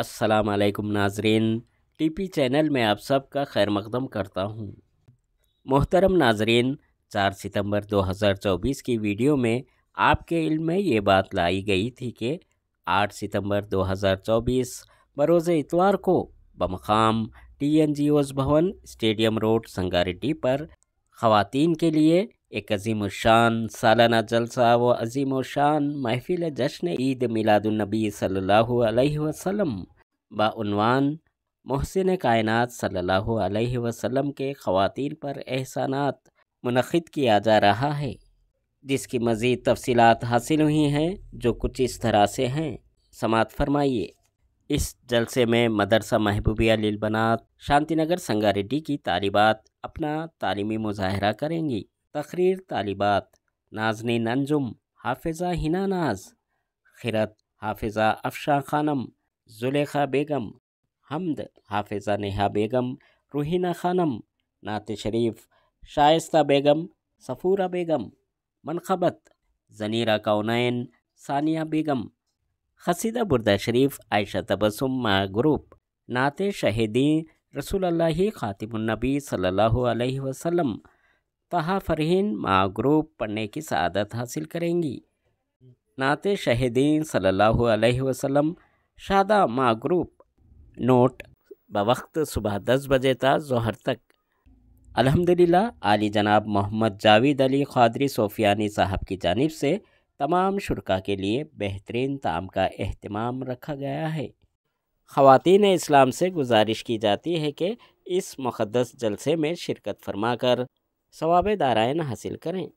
असलकम नाजरीन TP channel में आप सबका खैर मकदम करता हूँ मोहतरम नाजरीन 4 सितंबर 2024 की वीडियो में आपके इल्म में ये बात लाई गई थी कि 8 सितंबर 2024 बरोज़ इतवार को बमखाम टी एन जी ओज़ भवन स्टेडियम रोड संगारेड्डी पर ख़वातीन के लिए एक अजीम शान सालाना जलसा व अजीम शान महफिल जश्न ईद मिलादुलनबी सल्लल्लाहु अलैहि वसल्लम बानवान महसिन कायनात सल्लल्लाहु अलैहि वसल्लम के ख़वातीन पर एहसानात मनद किया जा रहा है जिसकी मज़ीद तफसीत हासिल हुई हैं जो कुछ इस तरह से हैं समात फरमाइए इस जलसे में मदरसा महबूबिया बनात शांति नगर संगारेड्डी की तालिबात अपना तालीमी मुजाहरा करेंगी تقریر طالبات نازنین انجم حافظه حنا ناز خیرت حافظه افشا خانم زلیخا بیگم حمد حافظه نها بیگم روحینا خانم نعت شریف شایسته بیگم صفوره بیگم منقبت زنیرا کونین ثانیه بیگم خسیده برده شریف عایشه تبسم ما گروپ نعت شهیدی رسول الله خاتم النبی صلی الله علیه وسلم तहा फरहीन मगरूब पढ़ने की शादत हासिल करेंगी नात शहदीन सल्ला वसलम शादा मागरूब नोट बवक्त सुबह दस बजे तक जहर तक अलहमदिल्ला आली जनाब मोहम्मद जावेद अली खादरी सोफियानी साहब की जानब से तमाम शुरा के लिए बेहतरीन ताम का अहतमाम रखा गया है ख़वातीन इस्लाम से गुजारिश की जाती है कि इस मुक़दस जलसे में शिरकत फरमा कर सवाब दारायन हासिल करें